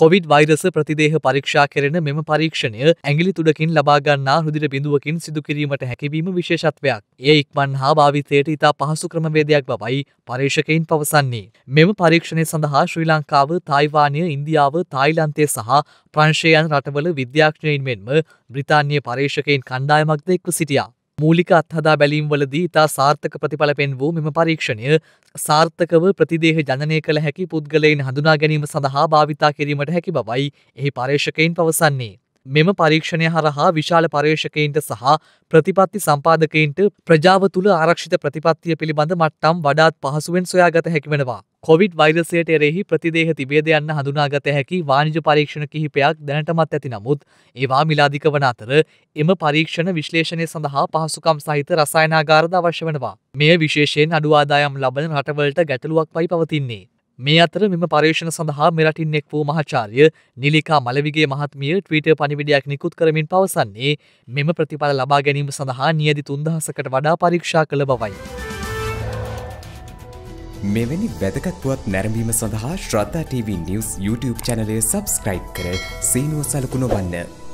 Covid වෛරස ප්‍රතිදේහ පරීක්ෂා කරන මෙම පරීක්ෂණය ඇගිලි තුඩකින් ලබාගන්නා හුදිර බිඳුවකින් සිදුකිරීමට හැකිවීම විශේෂත්වයක්. ඒ ඉක්මන් හා භාවිතයට ඉතා පහසු ක්‍රමවේදයක් බවයි පර්ේෂකයින් පවසන්නේ. මෙම පරීක්ෂණය සඳහා ශ්‍රී ලංකාව, තායිවානය, ඉන්දියාව, තායිලන්තය සහ ප්‍රංශයන් රටවල විද්‍යාඥයින් මෙන්ම බ්‍රිතාන්‍ය පර්ේෂකයින් කණ්ඩායමක් දෙක්ව සිටියා. මූලික අත්හදා බැලීම් වලදී ඉතා සාර්ථක ප්‍රතිඵල පෙන් වූ මෙම පරීක්ෂණය සාර්ථකව ප්‍රතිදේහ ජනනය කළ හැකි පුද්ගලයින් හඳුනා ගැනීම සඳහා භාවිතා කිරීමට හැකි බවයි එහි පර්ේෂකයින් පවසන්නේ. මෙම පරීක්ෂණය හරහා විශාල පර්යේෂකයින්ට සහ ප්‍රතිපත්ති සම්පාදකයින්ට ප්‍රජාව තුළ ආරක්ෂිත ප්‍රතිපත්තිය පිළිබඳ මට්ටම් වඩාත් පහසුවෙන් සොයාගත හැකිවෙනවා. කොවිඩ් වෛරසයට එරෙහි ප්‍රතිදේහ තිබේද යන්න හඳුනාගත හැකි වාණිජ පරීක්ෂණ කිහිපයක් දැනටමත් ඇති නමුත් ඒවා මිලාධික වන අතර එම පරීක්ෂණ විශ්ලේෂණය සඳහා පහසුකම් සහිත රසායනාගාරද අවශ්‍ය වනවා. මෙය විශේෂයෙන් අඩු ආදායම් ලබන රටවලට ගැටලුවක් පයි පවතින්නේ. මේ අතර මෙම පර්ේෂණ සඳහා මෙරටින් එෙක් වූ මහචාර්ය නිලිකා මලවිගේ මහත්මිය ට්‍රීට පනිවිඩයක් නිකුත් කරමින් පවසන්නේ මෙම ප්‍රතිඵල ලබා ගැනීම සඳහා නියදි තුන්දහසකට වඩා පරීක්ෂා කළ බවයි. මෙවැනි වැදකත්වත් නැරඹීම සඳහා ශ්‍රද්ධා TV නිවස් YouTube චැනලය සබස්ක්‍රයිබ් කර සීනුව සලකුණ වන්න.